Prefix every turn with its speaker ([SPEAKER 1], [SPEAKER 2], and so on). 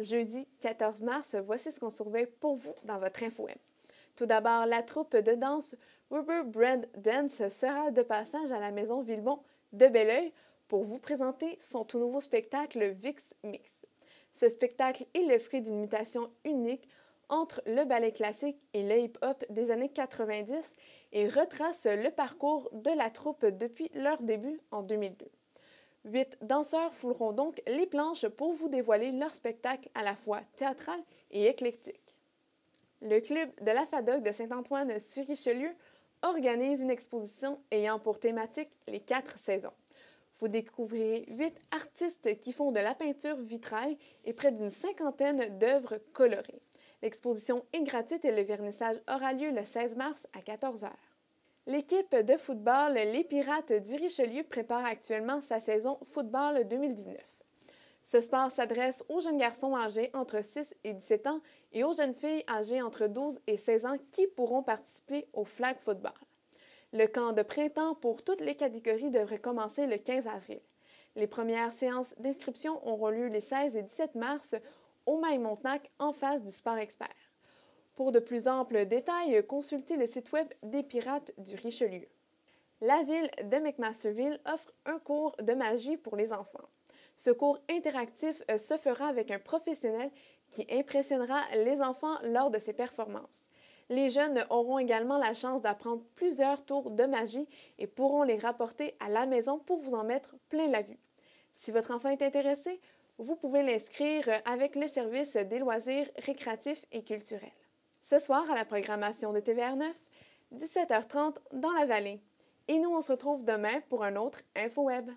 [SPEAKER 1] Jeudi 14 mars, voici ce qu'on surveille pour vous dans votre info Tout d'abord, la troupe de danse Rubber Brand Dance sera de passage à la maison Villebon de Belleuil pour vous présenter son tout nouveau spectacle Vix Mix. Ce spectacle est le fruit d'une mutation unique entre le ballet classique et le hip-hop des années 90 et retrace le parcours de la troupe depuis leur début en 2002. Huit danseurs fouleront donc les planches pour vous dévoiler leur spectacle à la fois théâtral et éclectique. Le club de la FADOC de Saint-Antoine-sur-Richelieu organise une exposition ayant pour thématique les quatre saisons. Vous découvrirez huit artistes qui font de la peinture vitraille et près d'une cinquantaine d'œuvres colorées. L'exposition est gratuite et le vernissage aura lieu le 16 mars à 14 h. L'équipe de football Les Pirates du Richelieu prépare actuellement sa saison football 2019. Ce sport s'adresse aux jeunes garçons âgés entre 6 et 17 ans et aux jeunes filles âgées entre 12 et 16 ans qui pourront participer au flag football. Le camp de printemps pour toutes les catégories devrait commencer le 15 avril. Les premières séances d'inscription auront lieu les 16 et 17 mars au Maïmontenac en face du Sport Expert. Pour de plus amples détails, consultez le site web des Pirates du Richelieu. La ville de McMasterville offre un cours de magie pour les enfants. Ce cours interactif euh, se fera avec un professionnel qui impressionnera les enfants lors de ses performances. Les jeunes auront également la chance d'apprendre plusieurs tours de magie et pourront les rapporter à la maison pour vous en mettre plein la vue. Si votre enfant est intéressé, vous pouvez l'inscrire euh, avec le service des loisirs récréatifs et culturels. Ce soir, à la programmation de TVR9, 17h30 dans la vallée. Et nous, on se retrouve demain pour un autre InfoWeb.